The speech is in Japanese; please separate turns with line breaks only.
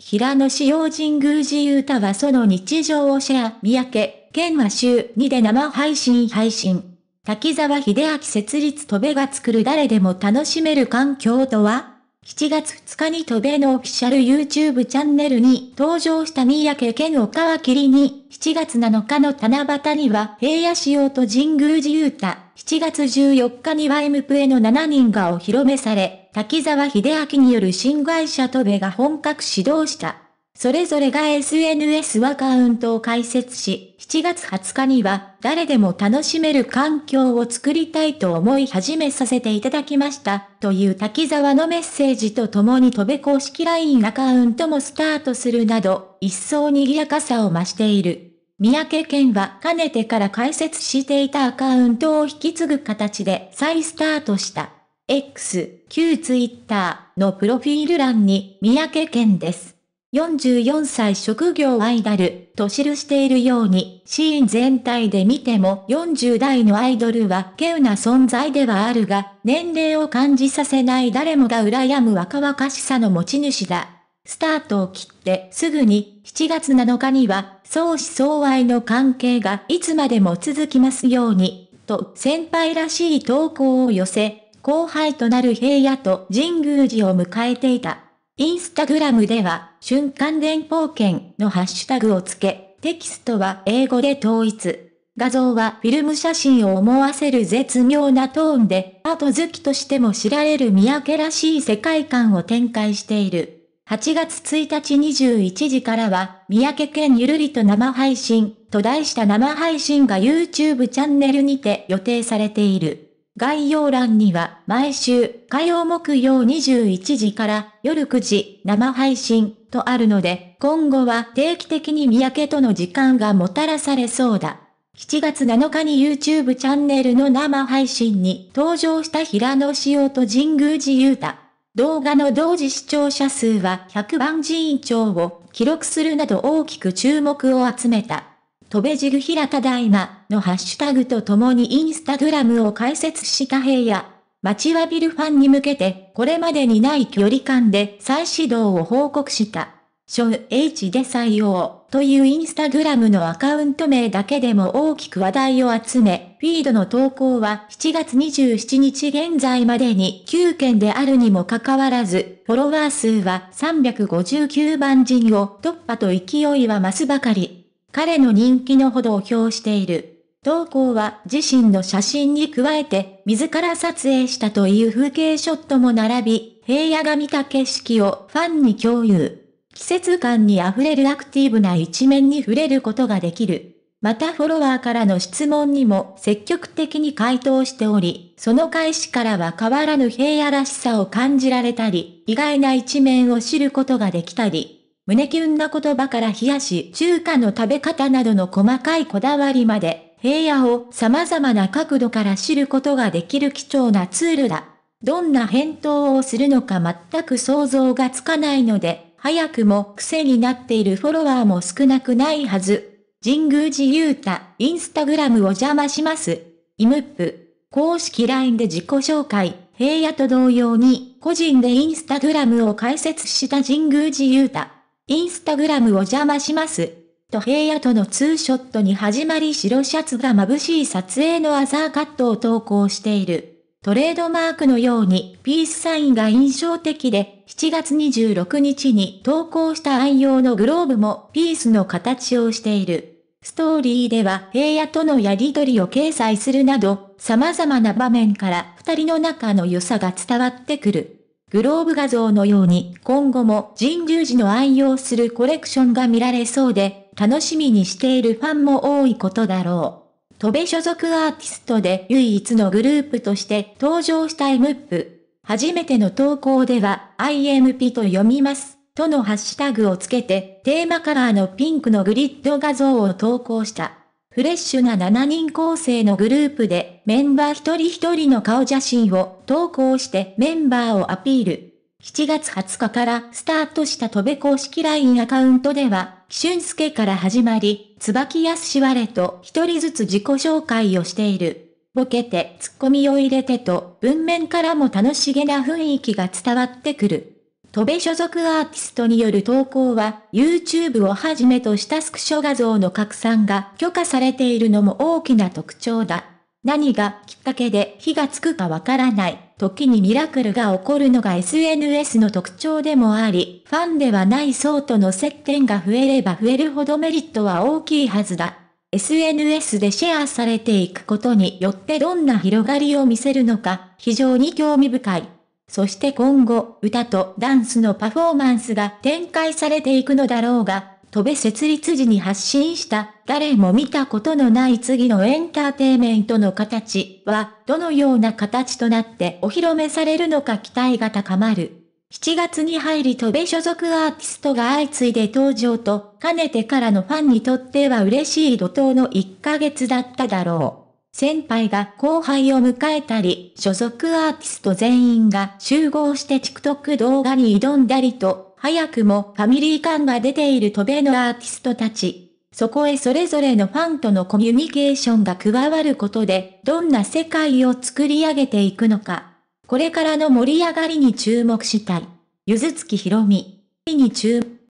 平野紫耀神宮寺ゆ歌はその日常をシェア、三宅、県は週2で生配信配信。滝沢秀明設立戸部が作る誰でも楽しめる環境とは ?7 月2日に戸部のオフィシャル YouTube チャンネルに登場した三宅県を皮切りに、7月7日の七夕には平野紫耀と神宮寺ゆ歌。7月14日には M プエの7人がお披露目され、滝沢秀明による新会社トベが本格始動した。それぞれが SNS アカウントを開設し、7月20日には誰でも楽しめる環境を作りたいと思い始めさせていただきました、という滝沢のメッセージとともに戸部公式 LINE アカウントもスタートするなど、一層賑やかさを増している。三宅健はかねてから解説していたアカウントを引き継ぐ形で再スタートした。X、旧 Twitter のプロフィール欄に三宅健です。44歳職業アイドルと記しているように、シーン全体で見ても40代のアイドルは稀有な存在ではあるが、年齢を感じさせない誰もが羨む若々しさの持ち主だ。スタートを切ってすぐに7月7日には相思相愛の関係がいつまでも続きますように、と先輩らしい投稿を寄せ、後輩となる平野と神宮寺を迎えていた。インスタグラムでは、瞬間電報圏のハッシュタグをつけ、テキストは英語で統一。画像はフィルム写真を思わせる絶妙なトーンで、後好きとしても知られる三宅らしい世界観を展開している。8月1日21時からは、三宅県ゆるりと生配信、と題した生配信が YouTube チャンネルにて予定されている。概要欄には、毎週、火曜木曜21時から夜9時、生配信、とあるので、今後は定期的に三宅との時間がもたらされそうだ。7月7日に YouTube チャンネルの生配信に登場した平野潮と神宮寺雄太。動画の同時視聴者数は100万人上を記録するなど大きく注目を集めた。とべじぐひらただいまのハッシュタグとともにインスタグラムを開設した平野。待ちわびるファンに向けて、これまでにない距離感で再始動を報告した。ション H で採用というインスタグラムのアカウント名だけでも大きく話題を集め、フィードの投稿は7月27日現在までに9件であるにもかかわらず、フォロワー数は359万人を突破と勢いは増すばかり。彼の人気のほどを表している。投稿は自身の写真に加えて、自ら撮影したという風景ショットも並び、平野が見た景色をファンに共有。季節感に溢れるアクティブな一面に触れることができる。またフォロワーからの質問にも積極的に回答しており、その開始からは変わらぬ平野らしさを感じられたり、意外な一面を知ることができたり、胸キュンな言葉から冷やし、中華の食べ方などの細かいこだわりまで、平野を様々な角度から知ることができる貴重なツールだ。どんな返答をするのか全く想像がつかないので、早くも癖になっているフォロワーも少なくないはず。神宮寺勇太、インスタグラムお邪魔します。イムップ。公式 LINE で自己紹介。平野と同様に、個人でインスタグラムを開設した神宮寺勇太。インスタグラムお邪魔します。と平野とのツーショットに始まり白シャツが眩しい撮影のアザーカットを投稿している。トレードマークのようにピースサインが印象的で、7月26日に投稿した愛用のグローブもピースの形をしている。ストーリーでは平野とのやりとりを掲載するなど、様々な場面から二人の仲の良さが伝わってくる。グローブ画像のように今後も人宮時の愛用するコレクションが見られそうで、楽しみにしているファンも多いことだろう。戸部所属アーティストで唯一のグループとして登場した m ムップ。初めての投稿では IMP と読みます。とのハッシュタグをつけて、テーマカラーのピンクのグリッド画像を投稿した。フレッシュな7人構成のグループで、メンバー一人一人の顔写真を投稿してメンバーをアピール。7月20日からスタートした戸部公式 LINE アカウントでは、紀俊介から始まり、椿すしわれと一人ずつ自己紹介をしている。ボケて、ツッコミを入れてと、文面からも楽しげな雰囲気が伝わってくる。戸部所属アーティストによる投稿は、YouTube をはじめとしたスクショ画像の拡散が許可されているのも大きな特徴だ。何がきっかけで火がつくかわからない。時にミラクルが起こるのが SNS の特徴でもあり、ファンではない層との接点が増えれば増えるほどメリットは大きいはずだ。SNS でシェアされていくことによってどんな広がりを見せるのか、非常に興味深い。そして今後、歌とダンスのパフォーマンスが展開されていくのだろうが、戸部設立時に発信した誰も見たことのない次のエンターテイメントの形はどのような形となってお披露目されるのか期待が高まる。7月に入り戸部所属アーティストが相次いで登場と、かねてからのファンにとっては嬉しい怒涛の1ヶ月だっただろう。先輩が後輩を迎えたり、所属アーティスト全員が集合して TikTok 動画に挑んだりと、早くもファミリー感が出ている戸米のアーティストたち。そこへそれぞれのファンとのコミュニケーションが加わることで、どんな世界を作り上げていくのか。これからの盛り上がりに注目したい。ゆずつきひろみに注目。